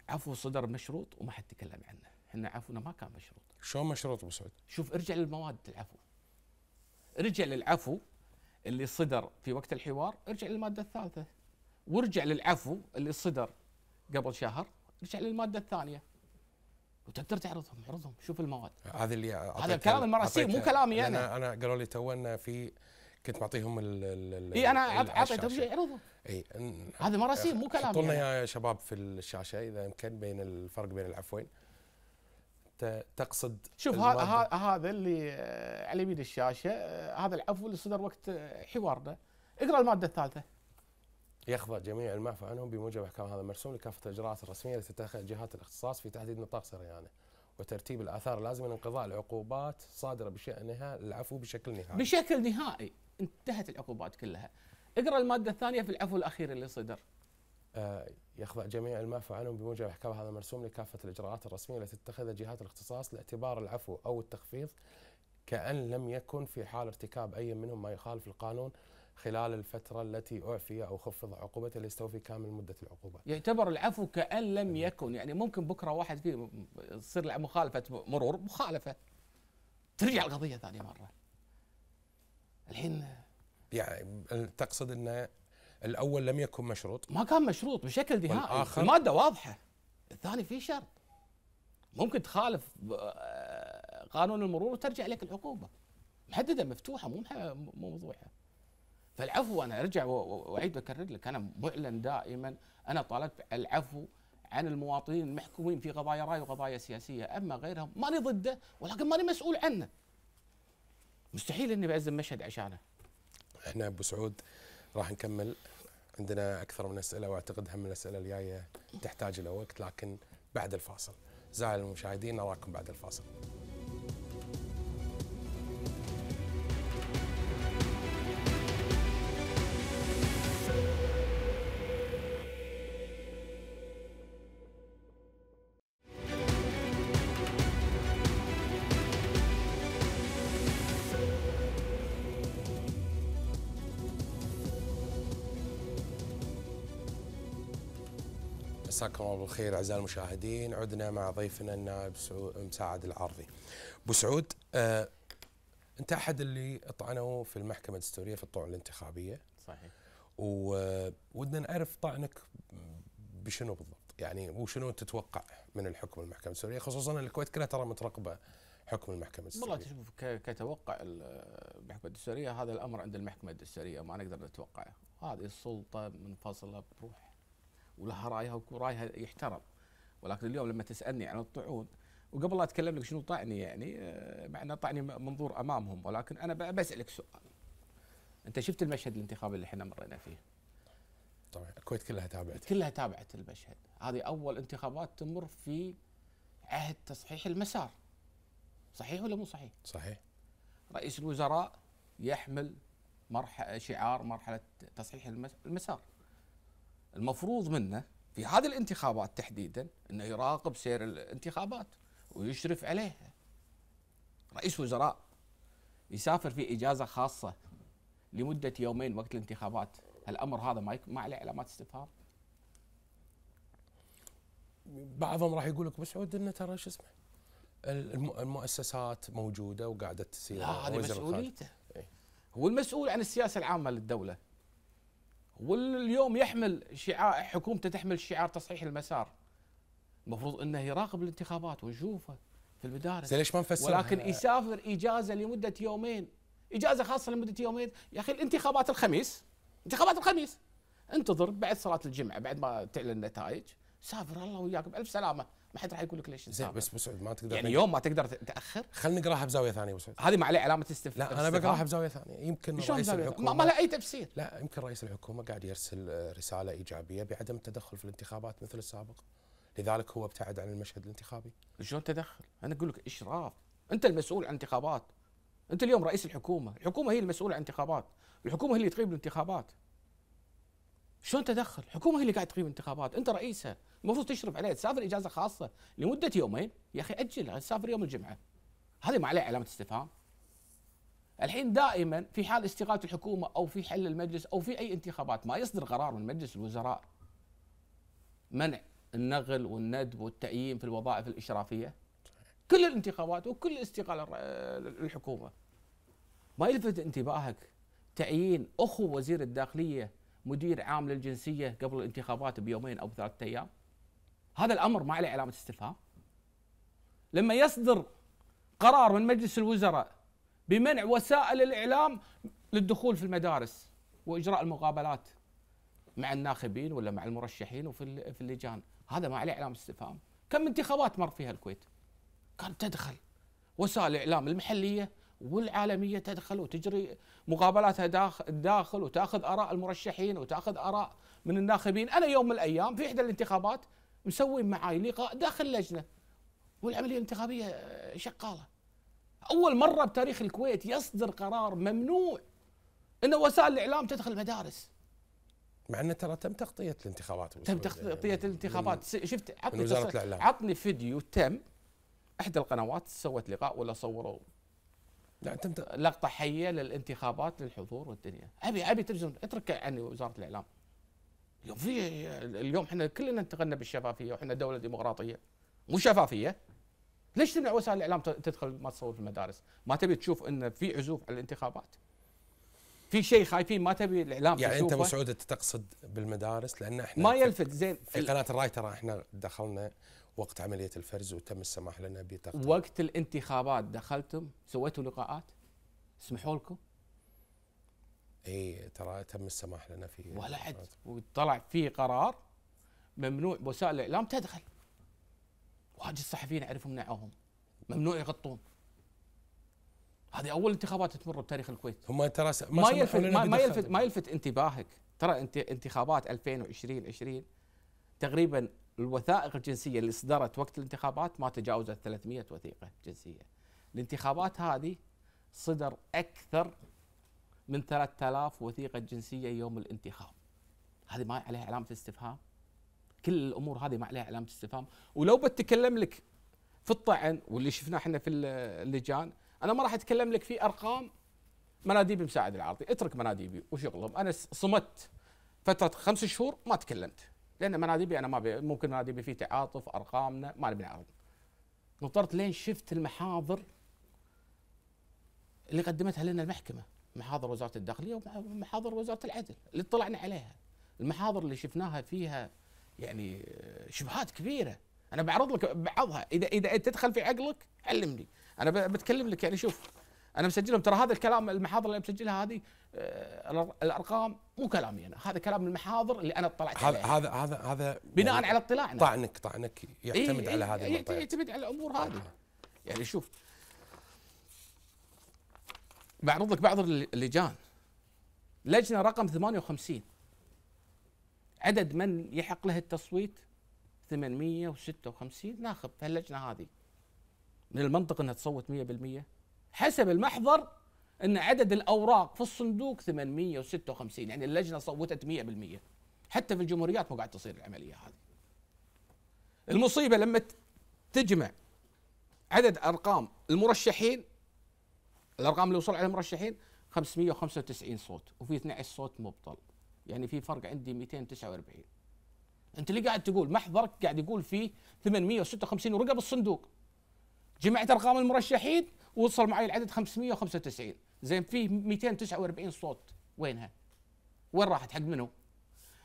عفو صدر مشروط وما حد تكلم عنه احنا عفونا ما كان مشروط شلون مشروط ابو سعود؟ شوف ارجع للمواد العفو ارجع للعفو اللي صدر في وقت الحوار ارجع للماده الثالثه وارجع للعفو اللي صدر قبل شهر ارجع للماده الثانيه وتقدر تعرضهم اعرضهم شوف المواد هذا اللي هذا الكلام المراسيل مو كلامي انا انا قالوا لي تو ان في كنت معطيهم ال ال اي انا اعطيتهم شيء اعرضه اي هذا مراسيل مو كلامي حطوا يعني. يا شباب في الشاشه اذا يمكن بين الفرق بين العفوين تقصد شوف هذا اللي آه، على يمين الشاشه آه، هذا العفو اللي صدر وقت آه، حوارنا اقرا الماده الثالثه يخضع جميع المعفى عنهم بموجب احكام هذا المرسوم لكافه الاجراءات الرسميه التي تتخذها جهات الاختصاص في تحديد نطاق سريانه وترتيب الاثار اللازمه لانقضاء العقوبات صادره بشانها العفو بشكل نهائي. بشكل نهائي انتهت العقوبات كلها. اقرا الماده الثانيه في العفو الاخير اللي صدر. آه، يخضع جميع المعفو عنهم بموجب احكام هذا المرسوم لكافه الاجراءات الرسميه التي اتخذها جهات الاختصاص لاعتبار العفو او التخفيض كأن لم يكن في حال ارتكاب أي منهم ما يخالف القانون خلال الفترة التي أعفي أو خفض عقوبته ليستوفي كامل مدة العقوبة يعتبر العفو كأن لم يكن يعني ممكن بكرة واحد فيه تصير مخالفة مرور مخالفة ترجع القضية ثاني مرة الحين يعني تقصد أنه الاول لم يكن مشروط ما كان مشروط بشكل نهائي الماده واضحه الثاني في شرط ممكن تخالف آه، قانون المرور وترجع لك العقوبه محدده مفتوحه مو مو فالعفو انا ارجع واعيد واكرر لك انا معلن دائما انا طالبت العفو عن المواطنين المحكومين في قضايا راي وقضايا سياسيه اما غيرهم ماني ضده ولكن ماني مسؤول عنه مستحيل اني بعزم مشهد عشانه احنا ابو سعود راح نكمل عندنا اكثر من اسئله واعتقد هم الاسئله الجايه تحتاج الى وقت لكن بعد الفاصل زعل المشاهدين نراكم بعد الفاصل مساكم الله بالخير اعزائي المشاهدين عدنا مع ضيفنا النائب مساعد العارضي ابو سعود آه انت احد اللي طعنوا في المحكمه الدستوريه في الطعن الانتخابيه صحيح وودنا آه، نعرف طعنك بشنو بالضبط يعني وشنو تتوقع من الحكم المحكمه الدستوريه خصوصا الكويت كلها ترى مترقبه حكم المحكمه الدستوريه والله تشوف كتوقع المحكمه الدستوريه هذا الامر عند المحكمه الدستوريه ما نقدر نتوقعه هذه السلطه منفصله بروحها ولها رايها ورايها يحترم ولكن اليوم لما تسالني عن الطعون وقبل لا اتكلم لك شنو طعني يعني آه، مع انه طعني منظور امامهم ولكن انا بسالك سؤال انت شفت المشهد الانتخابي اللي احنا مرينا فيه طبعا الكويت كلها تابعت كلها تابعت المشهد هذه اول انتخابات تمر في عهد تصحيح المسار صحيح ولا مو صحيح صحيح رئيس الوزراء يحمل مرح... شعار مرحله تصحيح المسار المفروض منه في هذه الانتخابات تحديدا انه يراقب سير الانتخابات ويشرف عليها رئيس وزراء يسافر في اجازه خاصه لمده يومين وقت الانتخابات الامر هذا ما ما عليه علامات استفهام بعضهم راح يقول لك مسعود انه ترى شو اسمه المؤسسات موجوده وقاعده تسير لا هذه مسؤوليته هو المسؤول عن السياسه العامه للدوله واليوم يحمل شعار حكومته تحمل شعار تصحيح المسار المفروض انه يراقب الانتخابات ويشوفه في المدارس ليش ما نفسر ولكن يسافر اجازه لمده يومين اجازه خاصه لمده يومين يا اخي الانتخابات الخميس انتخابات الخميس انتظر بعد صلاه الجمعه بعد ما تعلن النتائج سافر الله وياك بالف سلامه ما حد راح يقول لك ليش زين بس بسعود ما تقدر يعني يوم ما تقدر تاخر خلينا نقراها بزاويه ثانيه بسعود هذه ما عليه علامه استفهام لا انا بقراها بزاويه ثانيه يمكن رئيس الحكومه ما لها اي تفسير لا يمكن رئيس الحكومه قاعد يرسل آه، رساله ايجابيه بعدم التدخل في الانتخابات مثل السابق لذلك هو ابتعد عن المشهد الانتخابي شلون تدخل انا اقول لك اشراف انت المسؤول عن انتخابات انت اليوم رئيس الحكومه الحكومه هي المسؤوله عن انتخابات الحكومه هي اللي تقيم الانتخابات شلون تدخل؟ الحكومه هي اللي قاعد تقيم انتخابات، انت رئيسها، المفروض تشرف عليها، تسافر اجازه خاصه لمده يومين، يا اخي اجل تسافر يوم الجمعه. هذه ما عليها علامه استفهام. الحين دائما في حال استقاله الحكومه او في حل المجلس او في اي انتخابات ما يصدر قرار من مجلس الوزراء منع النغل والندب والتأييم في الوظائف الاشرافيه. كل الانتخابات وكل استقاله الحكومه. ما يلفت انتباهك تعيين اخو وزير الداخليه مدير عام للجنسيه قبل الانتخابات بيومين او ثلاثة ايام هذا الامر ما عليه علامه استفهام لما يصدر قرار من مجلس الوزراء بمنع وسائل الاعلام للدخول في المدارس واجراء المقابلات مع الناخبين ولا مع المرشحين وفي اللجان هذا ما عليه علامه استفهام كم انتخابات مر فيها الكويت كانت تدخل وسائل الاعلام المحليه والعالميه تدخل وتجري مقابلاتها داخل, داخل وتاخذ اراء المرشحين وتاخذ اراء من الناخبين، انا يوم من الايام في احدى الانتخابات مسوي معاي لقاء داخل لجنه والعمليه الانتخابيه شغاله. اول مره بتاريخ الكويت يصدر قرار ممنوع ان وسائل الاعلام تدخل المدارس. مع انه ترى تم تغطيه الانتخابات تم يعني تغطيه الانتخابات شفت عطني عطني فيديو تم احدى القنوات سوت لقاء ولا صوروا لا انت لقطه حيه للانتخابات للحضور والدنيا ابي ابي تلفزيون اترك عني وزاره الاعلام اليوم في اليوم احنا كلنا انتقلنا بالشفافيه واحنا دوله ديمقراطيه مو شفافيه ليش تمنع وسائل الاعلام تدخل ما تصور في المدارس؟ ما تبي تشوف ان في عزوف على الانتخابات؟ في شيء خايفين ما تبي الاعلام يعني انت مسعود انت تقصد بالمدارس لان احنا ما يلفت زين في قناه الرايتر احنا دخلنا وقت عملية الفرز وتم السماح لنا بتغطية وقت الانتخابات دخلتم سويتوا لقاءات سمحوا لكم اي ترى تم السماح لنا في ولا حد وطلع في قرار ممنوع وسائل الاعلام تدخل واجد الصحفيين اعرفهم نعوهم ممنوع يغطون هذه اول انتخابات تمر بتاريخ الكويت هم ترى ما, ما يلفت ما, ما يلفت ما يلفت انتباهك ترى انت انتخابات 2020 20 تقريبا الوثائق الجنسيه اللي صدرت وقت الانتخابات ما تجاوزت 300 وثيقه جنسيه. الانتخابات هذه صدر اكثر من 3000 وثيقه جنسيه يوم الانتخاب. هذه ما عليها علامه استفهام؟ كل الامور هذه ما عليها علامه استفهام، ولو بتكلم لك في الطعن واللي شفناه احنا في اللجان، انا ما راح اتكلم لك في ارقام مناديب مساعد العرضي، اترك مناديبي وشغلهم، انا صمت فتره خمس شهور ما تكلمت. لان مناديبي انا ما بي ممكن مناديبي فيه تعاطف ارقامنا ما نبي نعرض نظرت لين شفت المحاضر اللي قدمتها لنا المحكمه محاضر وزاره الداخليه ومحاضر وزاره العدل اللي اطلعنا عليها المحاضر اللي شفناها فيها يعني شبهات كبيره انا بعرض لك بعضها اذا اذا تدخل في عقلك علمني انا بتكلم لك يعني شوف انا مسجلهم ترى هذا الكلام المحاضر اللي مسجلها هذه آه، الارقام مو كلامي يعني. انا هذا كلام المحاضر اللي انا اطلعت عليها هذا هذا هذا بناء يعني على اطلاعنا طعنك طعنك يعتمد إيه على إيه، هذه المعطيات يعتمد على الامور آه. هذه يعني شوف بعرض لك بعض اللجان لجنه رقم 58 عدد من يحق له التصويت 856 ناخب في اللجنه هذه من المنطق انها تصوت 100% حسب المحضر ان عدد الاوراق في الصندوق 856 يعني اللجنه صوتت 100% حتى في الجمهوريات مو قاعد تصير العمليه هذه المصيبه لما تجمع عدد ارقام المرشحين الارقام اللي وصل عليها المرشحين 595 صوت وفي 12 صوت مبطل يعني في فرق عندي 249 انت اللي قاعد تقول محضرك قاعد يقول فيه 856 ورقه بالصندوق جمعت ارقام المرشحين وصل معي العدد 595 زين فيه 249 صوت وينها؟ وين راحت حق منو؟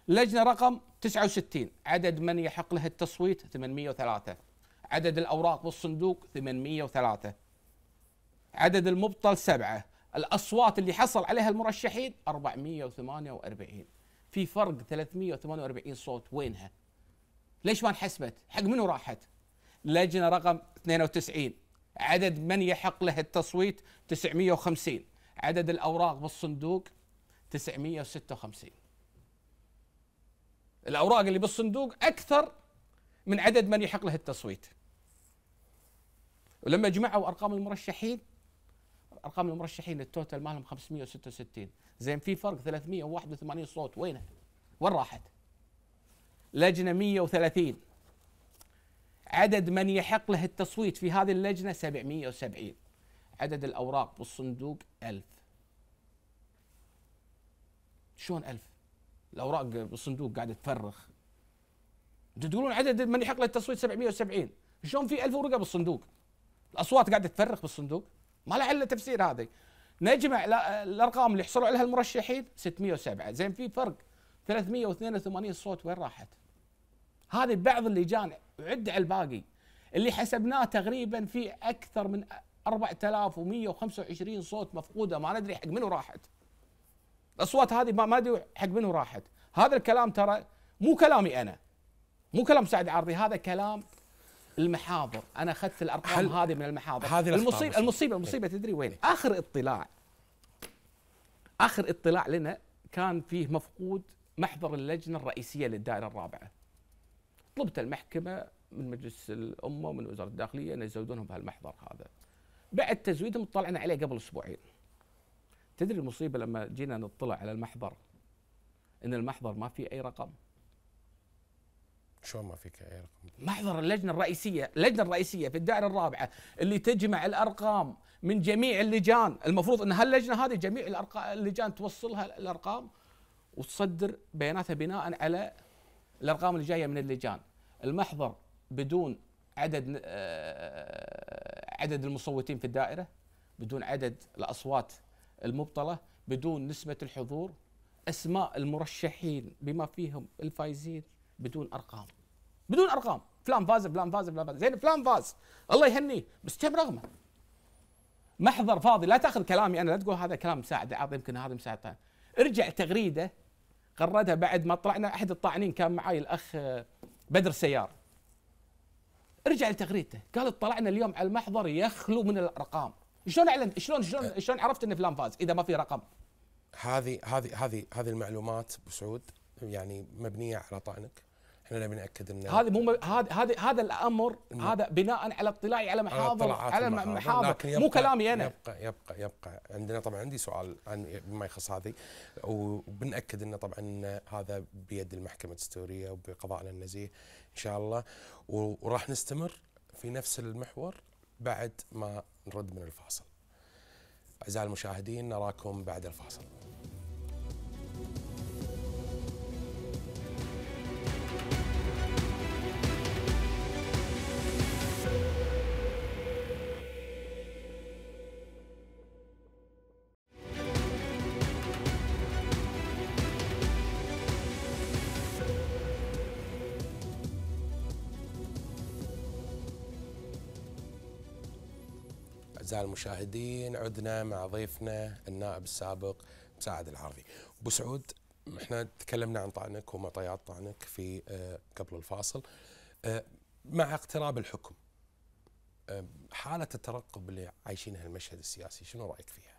لجنه رقم 69 عدد من يحق لها التصويت 803 عدد الاوراق بالصندوق 803 عدد المبطل سبعه الاصوات اللي حصل عليها المرشحين 448 في فرق 348 صوت وينها؟ ليش ما انحسبت؟ حق منو راحت؟ لجنه رقم 92 عدد من يحق له التصويت 950 عدد الأوراق بالصندوق 956 الأوراق اللي بالصندوق أكثر من عدد من يحق له التصويت ولما جمعوا أرقام المرشحين أرقام المرشحين التوتال مالهم 566 زين في فرق 381 صوت وينه؟ وين راحت؟ لجنة 130 عدد من يحق له التصويت في هذه اللجنة 770 عدد الأوراق بالصندوق 1000 شلون 1000 الأوراق بالصندوق قاعدة تفرخ انتم تقولون عدد من يحق له التصويت 770 شلون في 1000 ورقة بالصندوق الأصوات قاعدة تفرخ بالصندوق ما له إلا تفسير هذه نجمع الأرقام اللي حصلوا عليها المرشحين 607 زين في فرق 382 صوت وين راحت؟ هذه بعض اللجان عد على الباقي اللي حسبناه تقريبا في اكثر من 4125 صوت مفقوده ما ندري حق منو راحت الاصوات هذه ما ندري حق منو راحت هذا الكلام ترى مو كلامي انا مو كلام سعد عرضي هذا كلام المحاضر انا اخذت الارقام هذه من المحاضر هذه المصيبه المصيبه المصيبه تدري وين اخر اطلاع اخر اطلاع لنا كان فيه مفقود محضر اللجنه الرئيسيه للدائره الرابعه طلبت المحكمه من مجلس الامه ومن وزاره الداخليه ان يزودونهم بهالمحضر هذا. بعد تزويدهم اطلعنا عليه قبل اسبوعين. تدري المصيبه لما جينا نطلع على المحضر ان المحضر ما فيه اي رقم. شلون ما فيك اي رقم؟ محضر اللجنه الرئيسيه، اللجنه الرئيسيه في الدائره الرابعه اللي تجمع الارقام من جميع اللجان، المفروض ان هاللجنه هذه جميع الارقام اللجان توصلها الارقام وتصدر بياناتها بناء على الارقام اللي جايه من اللجان. المحضر بدون عدد آه، عدد المصوتين في الدائره بدون عدد الاصوات المبطله بدون نسبه الحضور اسماء المرشحين بما فيهم الفايزين بدون ارقام بدون ارقام فلان فاز فلان فاز فلان فاز زين فلان فاز الله يهنيه بس كم رقمه محضر فاضي لا تاخذ كلامي انا لا تقول هذا كلام مساعد عاطي يمكن هذا مساعد ارجع تغريده غردها بعد ما طلعنا احد الطاعنين كان معي الاخ آه، بدر سيار رجع لتغريدته قال اطلعنا اليوم على المحضر يخلو من الارقام شلون اعلنت شلون شلون أه. شلون عرفت ان فلان فاز اذا ما في رقم هذه هذه هذه هذه المعلومات بسعود يعني مبنيه على طعنك احنا نبي ناكد ان هذه مو هذا هذا هذا الامر هذا بناء على اطلاعي على آه، محاضر على, على محاضر مو كلامي انا يبقى يبقى يبقى عندنا طبعا عندي سؤال عن بما يخص هذه وبناكد انه طبعا هذا بيد المحكمه الدستوريه وبقضائنا النزيه ان شاء الله وراح نستمر في نفس المحور بعد ما نرد من الفاصل. اعزائي المشاهدين نراكم بعد الفاصل. أعزائي المشاهدين عدنا مع ضيفنا النائب السابق مساعد العرضي أبو سعود احنا تكلمنا عن طعنك ومعطيات طعنك في آه، قبل الفاصل آه، مع اقتراب الحكم آه، حالة الترقب اللي عايشينها المشهد السياسي شنو رأيك فيها؟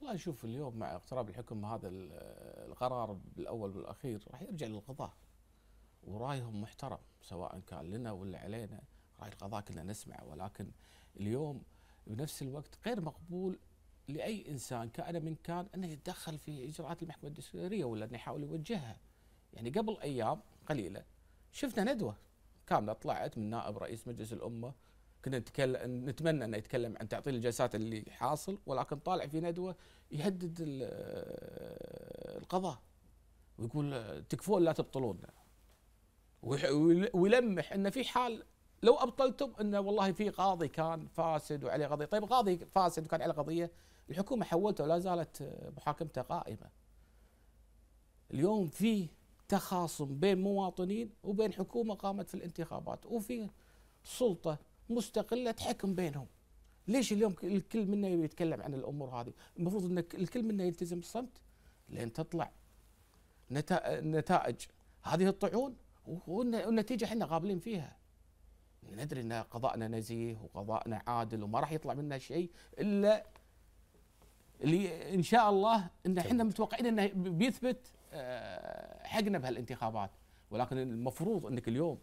والله شوف اليوم مع اقتراب الحكم هذا القرار بالأول والأخير راح يرجع للقضاء ورأيهم محترم سواء كان لنا ولا علينا رأي القضاء كنا نسمعه ولكن اليوم بنفس الوقت غير مقبول لاي انسان كان من كان انه يتدخل في اجراءات المحكمه الدستوريه ولا انه يحاول يوجهها. يعني قبل ايام قليله شفنا ندوه كامله طلعت من نائب رئيس مجلس الامه كنا نتكلم نتمنى انه يتكلم عن تعطيل الجلسات اللي حاصل ولكن طالع في ندوه يهدد القضاء ويقول تكفون لا تبطلون ويلمح ان في حال لو ابطلتم انه والله في قاضي كان فاسد وعليه قضيه، طيب قاضي فاسد وكان عليه قضيه الحكومه حولته ولا زالت محاكمته قائمه. اليوم في تخاصم بين مواطنين وبين حكومه قامت في الانتخابات وفي سلطه مستقله تحكم بينهم. ليش اليوم الكل منا يتكلم عن الامور هذه؟ المفروض ان الكل منا يلتزم بالصمت لين تطلع نتائج هذه الطعون والنتيجه احنا قابلين فيها. ندري ان قضاءنا نزيه وقضاءنا عادل وما راح يطلع منا شيء الا اللي ان شاء الله ان احنا متوقعين انه بيثبت آه، حقنا بهالانتخابات ولكن المفروض انك اليوم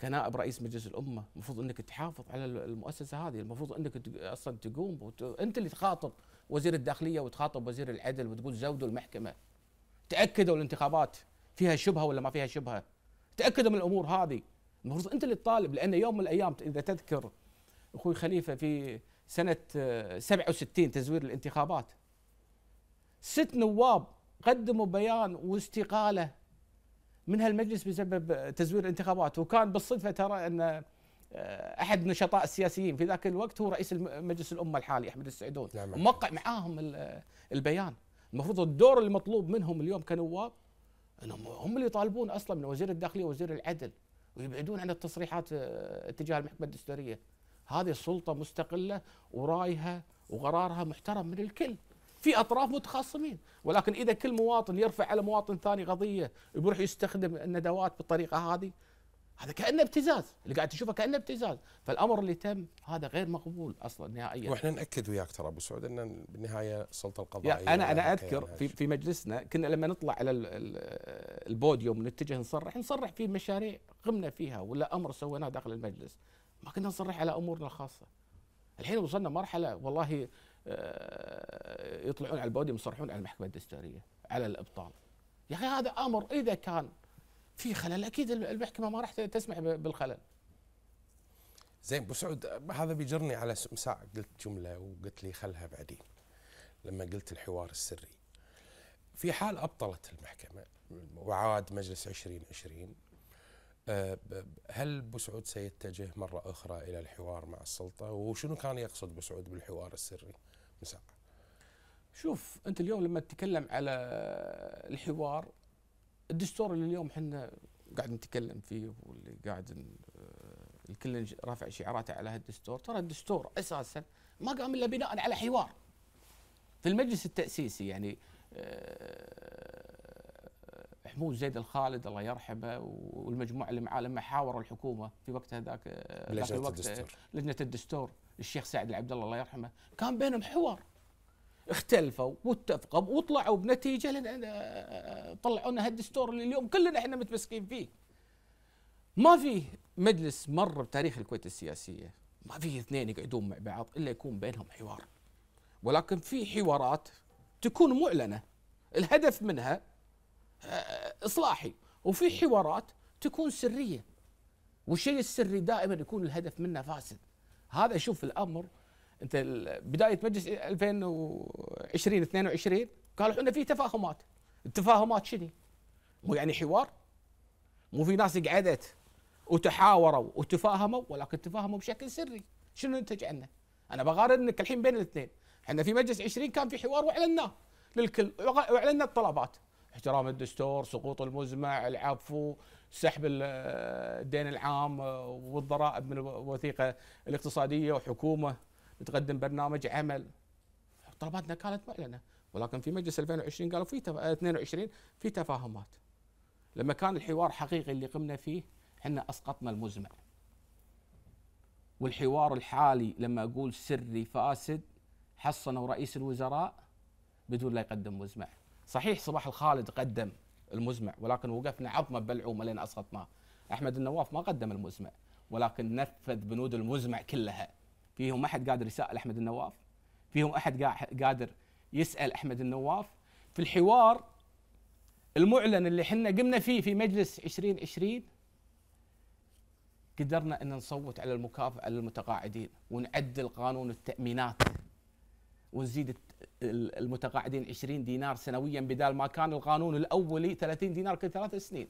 كنائب رئيس مجلس الامه المفروض انك تحافظ على المؤسسه هذه المفروض انك اصلا تقوم وت... انت اللي تخاطب وزير الداخليه وتخاطب وزير العدل وتقول زودوا المحكمه تاكدوا الانتخابات فيها شبهه ولا ما فيها شبهه تاكدوا من الامور هذه المفروض انت اللي تطالب لان يوم من الايام اذا تذكر اخوي خليفه في سنه 67 آه، تزوير الانتخابات ست نواب قدموا بيان واستقاله من هالمجلس بسبب تزوير الانتخابات وكان بالصدفه ترى ان آه، احد النشطاء السياسيين في ذاك الوقت هو رئيس مجلس الامه الحالي احمد السعدون نعم. موقع معاهم البيان المفروض الدور المطلوب منهم اليوم كنواب انهم هم اللي يطالبون اصلا من وزير الداخليه ووزير العدل ويبعدون عن التصريحات آه، اتجاه المحكمه الدستوريه هذه السلطه مستقله ورايها وقرارها محترم من الكل في اطراف متخاصمين ولكن اذا كل مواطن يرفع على مواطن ثاني قضيه يروح يستخدم الندوات بالطريقه هذه هذا كانه ابتزاز اللي قاعد تشوفه كانه ابتزاز فالامر اللي تم هذا غير مقبول اصلا نهائيا واحنا ناكد وياك ترى ابو سعود ان بالنهايه السلطه القضائيه يعني انا انا اذكر في في مجلسنا كنا لما نطلع على البوديوم نتجه نصرح نصرح في مشاريع قمنا فيها ولا امر سويناه داخل المجلس ما كنا نصرح على امورنا الخاصه الحين وصلنا مرحله والله آه، يطلعون على البوديوم يصرحون على المحكمه الدستوريه على الابطال يا اخي هذا امر اذا كان في خلل اكيد المحكمه ما راح تسمح بالخلل زين ابو سعود هذا بيجرني على ساعه قلت جمله وقلت لي خلها بعدين لما قلت الحوار السري في حال ابطلت المحكمه وعاد مجلس 2020 آه، هل ابو سعود سيتجه مره اخرى الى الحوار مع السلطه وشنو كان يقصد ابو سعود بالحوار السري مساء شوف انت اليوم لما تتكلم على الحوار الدستور اللي اليوم احنا قاعد نتكلم فيه واللي قاعد آه، الكل رافع شعاراته على هالدستور ترى الدستور اساسا ما قام الا بناء على حوار في المجلس التاسيسي يعني آه، حمود زيد الخالد الله يرحمه والمجموعه اللي معاه لما حاوروا الحكومه في وقتها ذاك آه، لجنه الدستور. لجنه الدستور الشيخ سعد العبد الله الله يرحمه كان بينهم حوار اختلفوا واتفقوا وطلعوا بنتيجه لنا آه، آه، آه، طلعوا لنا هالدستور اللي اليوم كلنا احنا متمسكين فيه. ما في مجلس مر بتاريخ الكويت السياسيه ما في اثنين يقعدون مع بعض الا يكون بينهم حوار. ولكن في حوارات تكون معلنه الهدف منها اصلاحي وفي حوارات تكون سريه والشيء السري دائما يكون الهدف منه فاسد. هذا شوف الامر انت بدايه مجلس 2020 22 قالوا احنا في تفاهمات التفاهمات شنو؟ مو يعني حوار؟ مو في ناس قعدت وتحاوروا وتفاهموا ولكن تفاهموا بشكل سري شنو ننتج عنه؟ انا بقارنك الحين بين الاثنين احنا في مجلس 20 كان في حوار واعلناه للكل واعلنا الطلبات احترام الدستور سقوط المزمع العفو سحب الدين العام والضرائب من الوثيقه الاقتصاديه وحكومه تقدم برنامج عمل طلباتنا كانت معلنه يعني، ولكن في مجلس 2020 قالوا في تف... 22 آه، في تفاهمات لما كان الحوار حقيقي اللي قمنا فيه احنا اسقطنا المزمع والحوار الحالي لما اقول سري فاسد حصنوا رئيس الوزراء بدون لا يقدم مزمع صحيح صباح الخالد قدم المزمع ولكن وقفنا عظمه بلعومه لين اسقطناه احمد النواف ما قدم المزمع ولكن نفذ بنود المزمع كلها فيهم احد قادر يسال احمد النواف فيهم احد قادر يسال احمد النواف في الحوار المعلن اللي احنا قمنا فيه في مجلس 2020 قدرنا ان نصوت على المكافاه للمتقاعدين ونعدل قانون التامينات ونزيد المتقاعدين 20 دينار سنويا بدال ما كان القانون الاولي 30 دينار كل ثلاث سنين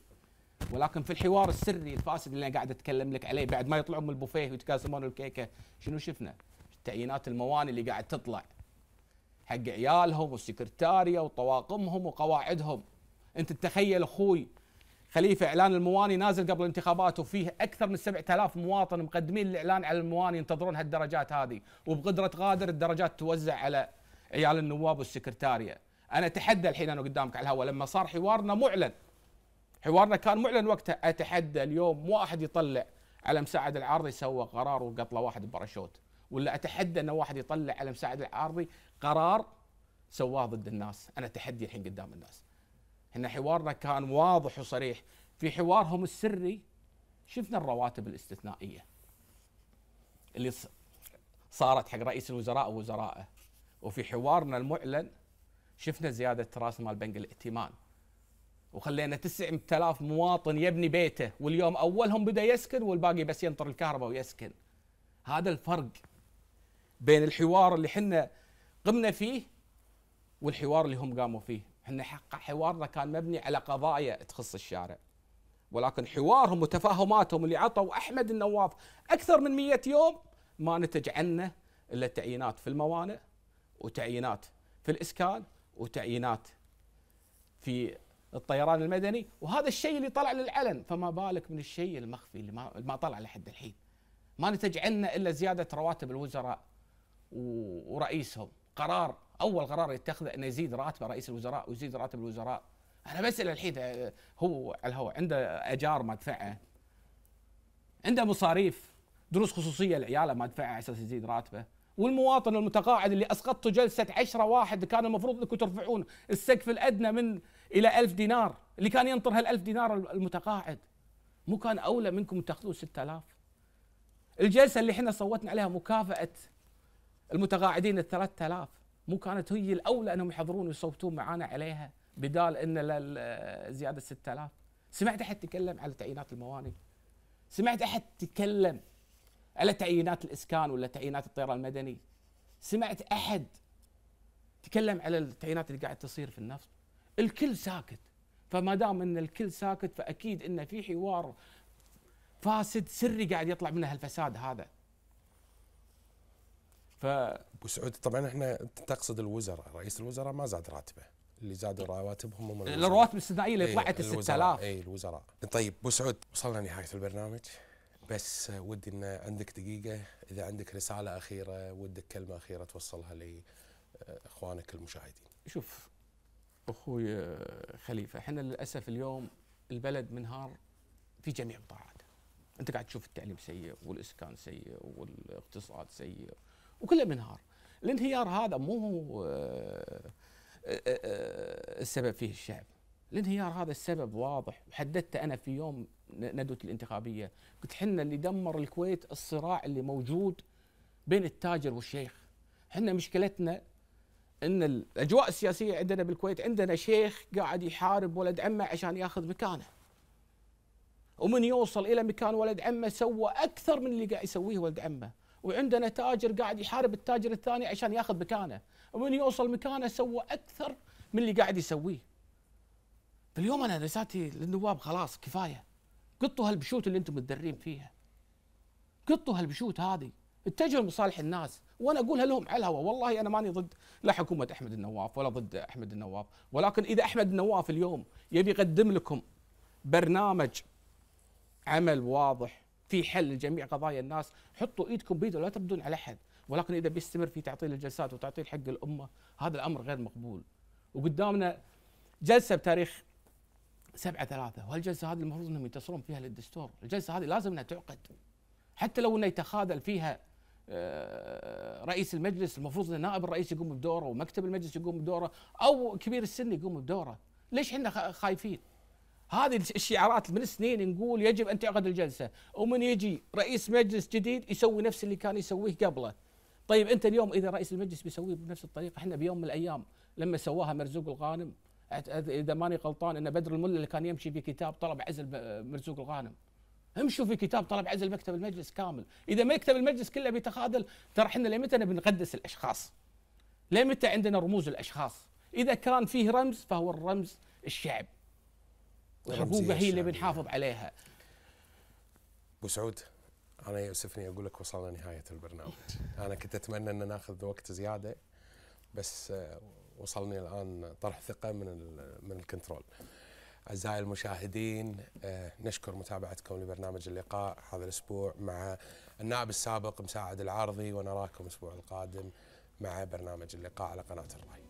ولكن في الحوار السري الفاسد اللي انا قاعد اتكلم لك عليه بعد ما يطلعون من البوفيه ويتقاسمون الكيكه شنو شفنا؟ تعيينات المواني اللي قاعد تطلع حق عيالهم والسكرتاريه وطواقمهم وقواعدهم انت تتخيل اخوي خليفه اعلان المواني نازل قبل الانتخابات وفيه اكثر من 7000 مواطن مقدمين الاعلان على المواني ينتظرون هالدرجات هذه وبقدره غادر الدرجات توزع على عيال النواب والسكرتاريه انا اتحدى الحين انا قدامك على الهواء لما صار حوارنا معلن حوارنا كان معلن وقتها اتحدى اليوم مو احد يطلع على مساعد العارضي سوى قرار وقتله واحد باراشوت ولا اتحدى ان واحد يطلع على مساعد العارضي قرار سواه ضد الناس انا تحدي الحين قدام الناس احنا حوارنا كان واضح وصريح في حوارهم السري شفنا الرواتب الاستثنائيه اللي صارت حق رئيس الوزراء ووزرائه وفي حوارنا المعلن شفنا زياده راس مال بنك الائتمان وخلينا 9000 مواطن يبني بيته واليوم اولهم بدا يسكن والباقي بس ينطر الكهرباء ويسكن هذا الفرق بين الحوار اللي حنا قمنا فيه والحوار اللي هم قاموا فيه احنا حق حوارنا كان مبني على قضايا تخص الشارع ولكن حوارهم وتفاهماتهم اللي عطوا احمد النواف اكثر من 100 يوم ما نتج عنه الا تعيينات في الموانئ وتعيينات في الاسكان وتعيينات في الطيران المدني وهذا الشيء اللي طلع للعلن فما بالك من الشيء المخفي اللي ما, طلع لحد الحين ما نتج عنا إلا زيادة رواتب الوزراء ورئيسهم قرار أول قرار يتخذه أنه يزيد راتب رئيس الوزراء ويزيد راتب الوزراء أنا بسأل الحين آه، هو على الهواء عنده أجار ما دفعه عنده مصاريف دروس خصوصية لعياله ما دفعه على أساس يزيد راتبه والمواطن المتقاعد اللي اسقطته جلسه 10 واحد كان المفروض انكم ترفعون السقف الادنى من إلى ألف دينار اللي كان ينطر هالألف دينار المتقاعد مو كان أولى منكم تاخذون 6000 الجلسة اللي احنا صوتنا عليها مكافأة المتقاعدين ال 3000 مو كانت هي الأولى أنهم يحضرون ويصوتون معانا عليها بدال أن زيادة 6000 سمعت أحد تكلم على تعيينات الموانئ سمعت أحد تكلم على تعيينات الإسكان ولا تعيينات الطيران المدني سمعت أحد تكلم على التعيينات اللي قاعد تصير في النفط الكل ساكت فما دام ان الكل ساكت فاكيد ان في حوار فاسد سري قاعد يطلع منه الفساد هذا ف ابو سعود طبعا احنا تقصد الوزراء رئيس الوزراء ما زاد راتبه اللي زادوا رواتبهم هم الرواتب الاستثنائيه اللي إيه، طلعت ال 6000 اي الوزراء طيب ابو سعود وصلنا نهايه البرنامج بس ودي ان عندك دقيقه اذا عندك رساله اخيره ودك كلمه اخيره توصلها لاخوانك آه، المشاهدين شوف اخوي آه، خليفه احنا للاسف اليوم البلد منهار في جميع القطاعات انت قاعد تشوف التعليم سيء والاسكان سيء والاقتصاد سيء وكله منهار الانهيار هذا مو هو آه، آه، السبب فيه الشعب الانهيار هذا السبب واضح وحددته انا في يوم ندوه الانتخابيه قلت حنا اللي دمر الكويت الصراع اللي موجود بين التاجر والشيخ احنا مشكلتنا ان الاجواء السياسيه عندنا بالكويت عندنا شيخ قاعد يحارب ولد عمه عشان ياخذ مكانه ومن يوصل الى مكان ولد عمه سوى اكثر من اللي قاعد يسويه ولد عمه وعندنا تاجر قاعد يحارب التاجر الثاني عشان ياخذ مكانه ومن يوصل مكانه سوى اكثر من اللي قاعد يسويه فاليوم انا رسالتي للنواب خلاص كفايه قطوا هالبشوت اللي انتم متدرين فيها قطوا هالبشوت هذه اتجهوا لمصالح الناس وانا اقولها لهم على الهواء والله انا ماني ضد لا حكومه احمد النواف ولا ضد احمد النواف ولكن اذا احمد النواف اليوم يبي يقدم لكم برنامج عمل واضح في حل لجميع قضايا الناس حطوا ايدكم بيده ولا تبدون على احد ولكن اذا بيستمر في تعطيل الجلسات وتعطيل حق الامه هذا الامر غير مقبول وقدامنا جلسه بتاريخ سبعة ثلاثة وهالجلسة هذه المفروض انهم ينتصرون فيها للدستور الجلسة هذه لازم انها تعقد حتى لو انه يتخاذل فيها آه، رئيس المجلس المفروض ان نائب الرئيس يقوم بدوره ومكتب المجلس يقوم بدوره او كبير السن يقوم بدوره ليش احنا خايفين هذه الشعارات من سنين نقول يجب ان تعقد الجلسه ومن يجي رئيس مجلس جديد يسوي نفس اللي كان يسويه قبله طيب انت اليوم اذا رئيس المجلس بيسويه بنفس الطريقه احنا بيوم من الايام لما سواها مرزوق الغانم اذا ماني غلطان ان بدر الملا اللي كان يمشي في كتاب طلب عزل مرزوق الغانم امشوا في كتاب طلب عزل مكتب المجلس كامل اذا مكتب المجلس كله بيتخاذل ترى احنا لمتى بنقدس الاشخاص لمتى عندنا رموز الاشخاص اذا كان فيه رمز فهو الرمز الشعب والرقوقه هي اللي بنحافظ عليها ابو سعود انا يؤسفني اقول لك وصلنا نهايه البرنامج انا كنت اتمنى ان ناخذ وقت زياده بس آه، وصلني الان طرح ثقه من من الكنترول أعزائي المشاهدين آه، نشكر متابعتكم لبرنامج اللقاء هذا الأسبوع مع النائب السابق مساعد العرضي ونراكم الأسبوع القادم مع برنامج اللقاء على قناة الرأي